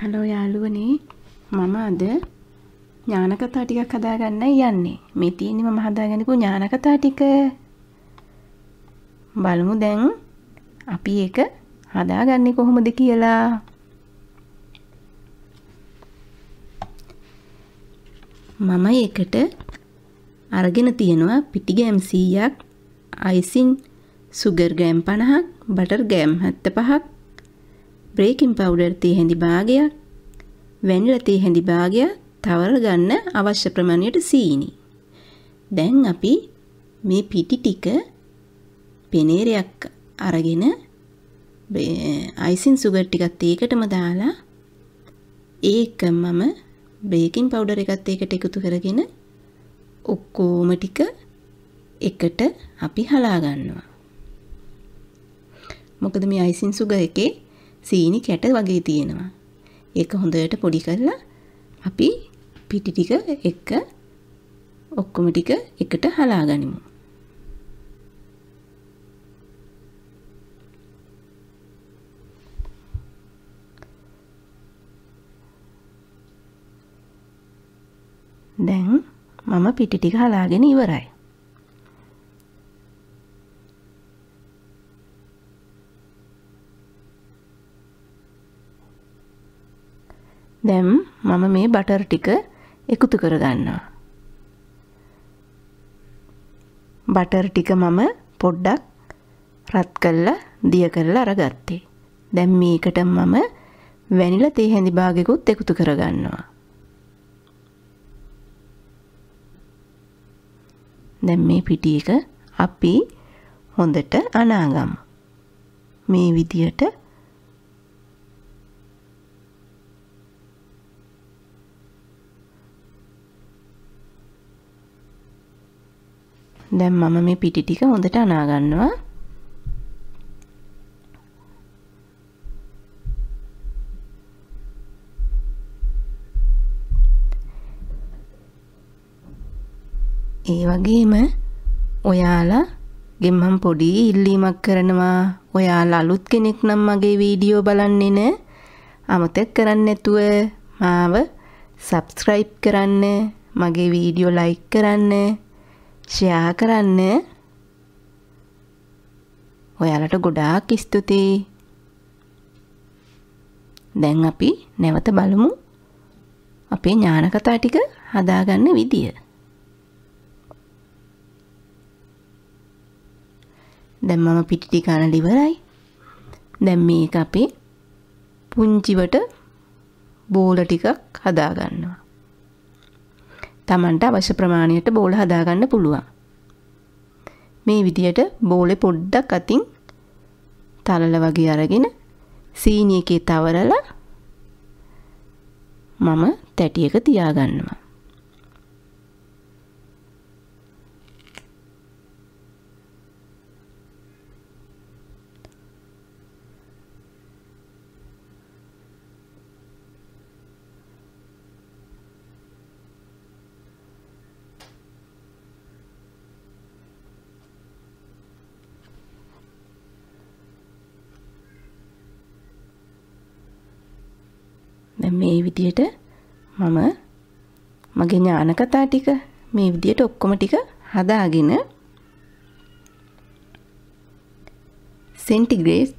Hello යාළුවනේ මම අද ඥානකතා ටිකක් හදාගන්න යන්නේ. මේ තියෙන්නේ මම හදාගන්නකෝ ඥානකතා ටික. බලමු දැන් අපි ඒක හදාගන්නේ කොහොමද කියලා. මම ඒකට අරගෙන තියෙනවා පිටි ගෑම් 100ක්, අයිසින් සුගර් ගෑම් 50ක්, බටර් ගෑම් 75ක්, බ්‍රේකින් පවුඩර් තේ හැඳි භාගයක් වැනිලා තේ හැඳි භාගයක් තවර ගන්න අවශ්‍ය ප්‍රමාණයට සීනි. දැන් අපි මේ පිටි ටික පෙනේරයක් අරගෙන අයිසින් සුගර් ටිකත් ඒකටම දාලා ඒක මම බේකින් පවුඩර් එකත් ඒකට එකතු කරගෙන ඔක්කොම ටික එකට අපි හලා ගන්නවා. මොකද මේ අයිසින් සුගර් එකේ සීනි කැට වගේ තියෙනවා. ඒක හොඳට පොඩි කරලා අපි පිටි ටික එක ඔක්කොම ටික එකට හලා ගනිමු. දැන් මම පිටි ටික හලාගෙන ඉවරයි. දැම් මම මේ බටර් ටික එකතු කරගන්නවා. බටර් ටික මම පොඩ්ඩක් රත් කල්ලා දිය කරලා අරගත්තේ. දැම් මේකට මම වැනිල තේ හැඳි භාගෙකුත් එකතු කරගන්නවා. දැම් මේ පිටි එක අපි හොඳට අනාගම්. මේ විදියට දැන් මම මේ පිටි ටික හොඳට අනා ගන්නවා. ඒ වගේම ඔයාලා ගෙන් මම පොඩි ඉල්ලීමක් කරනවා. ඔයාලා අලුත් කෙනෙක් නම් මගේ වීඩියෝ බලන්නේ නේ. අමතක කරන්න නැතුව මාව සබස්ක්‍රයිබ් කරන්න මගේ වීඩියෝ ලයික් කරන්න ෂෙයා කරන්න. ඔයාලට ගොඩාක් ස්තුතියි. දැන් අපි නැවත බලමු අපේ ඥාන කතා ටික හදාගන්න විදිය. දැන් මම පිටි ටික අනලා ඉවරයි. දැන් මේක අපි පුංචිවට බෝල ටිකක් හදාගන්නවා. Tamanට අවශ්‍ය ප්‍රමාණයට බෝල හදාගන්න පුළුවන්. මේ විදියට බෝලේ පොඩ්ඩක් අතින් තලල වගේ අරගෙන සීනි එකේ තවරලා මම තැටියක තියාගන්නවා. දැන් මේ විදිහට මම මගේ ඥාන කතා ටික මේ විදිහට ඔක්කොම ටික හදාගෙන සෙන්ටිග්‍රේඩ්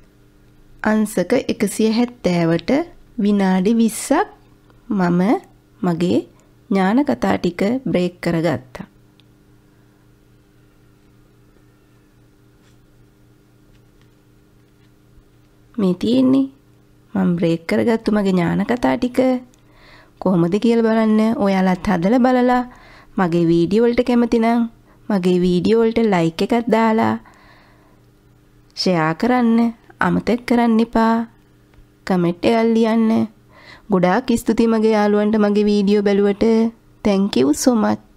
අංශක 170ට විනාඩි 20ක් මම මගේ ඥාන කතා ටික බ්‍රේක් කරගත්තා. මේ තියෙන්නේ මම බ්‍රේක් කරගත්තු මගේ ඥාන කතා ටික. කොහොමද කියලා බලන්න ඔයාලත් හදලා බලලා මගේ වීඩියෝ වලට කැමති නම් මගේ වීඩියෝ වලට ලයික් එකක් දාලා ෂෙයා කරන්න අමතක කරන්න එපා. කමෙන්ට් එකක් ලියන්න. ගොඩාක් ස්තුතියි මගේ යාළුවන්ට මගේ වීඩියෝ බැලුවට. thank you so much